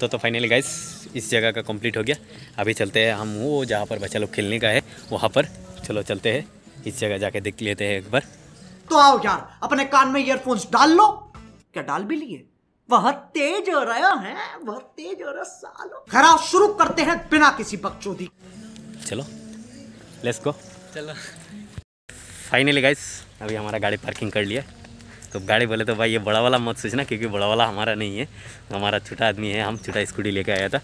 तो तो finally guys इस जगह का कंप्लीट हो गया अभी चलते हैं हम वो जहाँ पर बच्चा लोग खेलने का है वहाँ पर चलो चलते हैं इस जगह जाके देख लेते हैं एक बार तो आओ यार अपने कान में ईयरफोन्स डाल लो क्या डाल भी लिए बहुत तेज हो रहा है बहुत तेज हो रहा सालो खराब शुरू करते हैं बिना किसी बकचोदी चलो लेट्स गो चलो फाइनली गाइस अभी हमारा गाड़ी पार्किंग कर लिया तो गाड़ी बोले तो भाई ये बड़ा वाला मत सोचना क्योंकि बड़ा वाला हमारा नहीं है हमारा छोटा आदमी है हम छोटा स्कूटी लेके आया था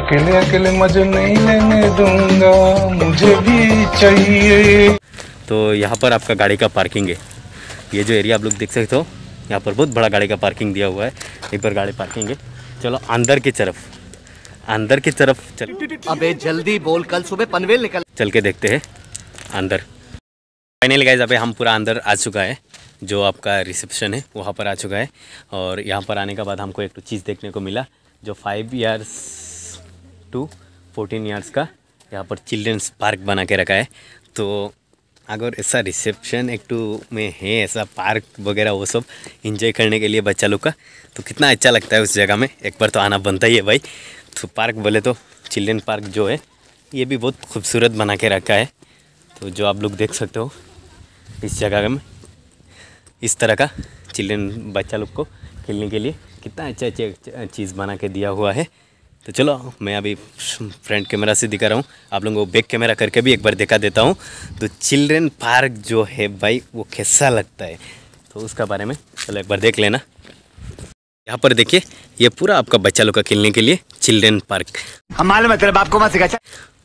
अकेले अकेले मजे नहीं लेने दूंगा मुझे भी चाहिए तो यहाँ पर आपका गाड़ी का पार्किंग है ये जो एरिया आप लोग देख सकते हो यहाँ पर बहुत बड़ा गाड़ी का पार्किंग दिया हुआ है एक बार गाड़ी पार्किंग है चलो अंदर की तरफ अंदर की तरफ चल अबे जल्दी बोल कल सुबह पनवेल निकल चल के देखते हैं अंदर फाइनल गाइज अबे हम पूरा अंदर आ चुका है जो आपका रिसेप्शन है वहाँ पर आ चुका है और यहाँ पर आने के बाद हमको एक चीज़ देखने को मिला जो five years to fourteen years का यहाँ पर चिल्ड्रेंस पार्क बना के रखा है तो अगर ऐसा रिसेप्शन एक टू में है ऐसा पार्क वगैरह वो सब इंजॉय करने के लिए बच्चा लोग का तो कितना अच्छा लगता है उस जगह में एक बार तो आना बनता ही है भाई तो पार्क बोले तो चिल्ड्रेन पार्क जो है ये भी बहुत खूबसूरत बना के रखा है तो जो आप लोग देख सकते हो इस जगह में इस तरह का चिल्ड्रेन बच्चा लोग को खेलने के लिए कितना अच्छा अच्छा चीज़ बना के दिया हुआ है तो चलो मैं अभी फ्रंट कैमरा से दिखा रहा हूँ आप लोगों को बैक कैमरा करके भी एक बार दिखा देता हूँ तो चिल्ड्रेन पार्क जो है भाई वो कैसा लगता है तो उसका बारे में चलो एक बार देख लेना यहाँ पर देखिए ये पूरा आपका बच्चा लोग का खेलने के लिए चिल्ड्रेन पार्क हम बाप को मत सिखा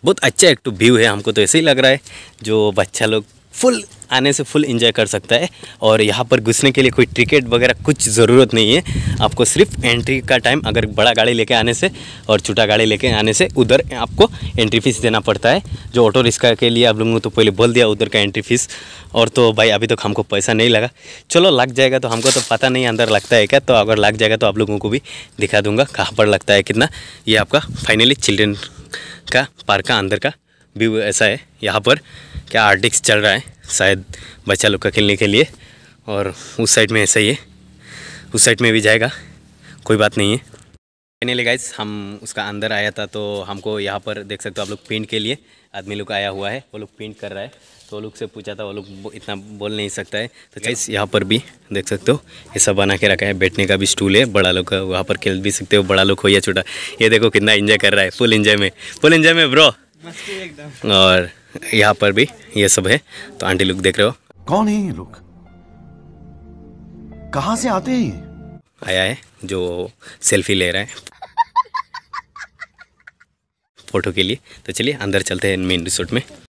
बहुत अच्छा एक टू तो व्यू है हमको तो ऐसे ही लग रहा है जो बच्चा लोग फुल आने से फुल इन्जॉय कर सकता है और यहाँ पर घुसने के लिए कोई टिकट वगैरह कुछ ज़रूरत नहीं है आपको सिर्फ एंट्री का टाइम अगर बड़ा गाड़ी लेके आने से और छोटा गाड़ी लेके आने से उधर आपको एंट्री फीस देना पड़ता है जो ऑटो रिक्शा के लिए आप लोगों को तो पहले बोल दिया उधर का एंट्री फीस और तो भाई अभी तक तो हमको पैसा नहीं लगा चलो लग जाएगा तो हमको तो पता नहीं अंदर लगता है क्या तो अगर लग जाएगा तो आप लोगों को भी दिखा दूँगा कहाँ पर लगता है कितना ये आपका फाइनली चिल्ड्रेन का पार्क का अंदर का व्यू ऐसा है यहाँ पर क्या आर्टिक्स चल रहा है शायद बच्चा लोग का खेलने के लिए और उस साइड में ऐसा ही है उस साइड में भी जाएगा कोई बात नहीं है फाइनली गाइज हम उसका अंदर आया था तो हमको यहाँ पर देख सकते हो आप लोग पेंट के लिए आदमी लोग आया हुआ है वो लोग पेंट कर रहा है तो वो लोग से पूछा था वो लोग इतना बोल नहीं सकता है तो गाइज यहाँ पर भी देख सकते हो ये सब बना के रखा है बैठने का भी स्टूल है बड़ा लोग का वहाँ पर खेल भी सकते हो बड़ा लोग हो या छोटा ये देखो कितना इन्जॉय कर रहा है फुल इंजॉय में फुल इंजॉय में ब्रो और यहाँ पर भी ये सब है तो आंटी लुक देख रहे हो कौन है ये लोग कहा से आते हैं आया है जो सेल्फी ले रहा है फोटो के लिए तो चलिए अंदर चलते हैं मेन रिसोर्ट में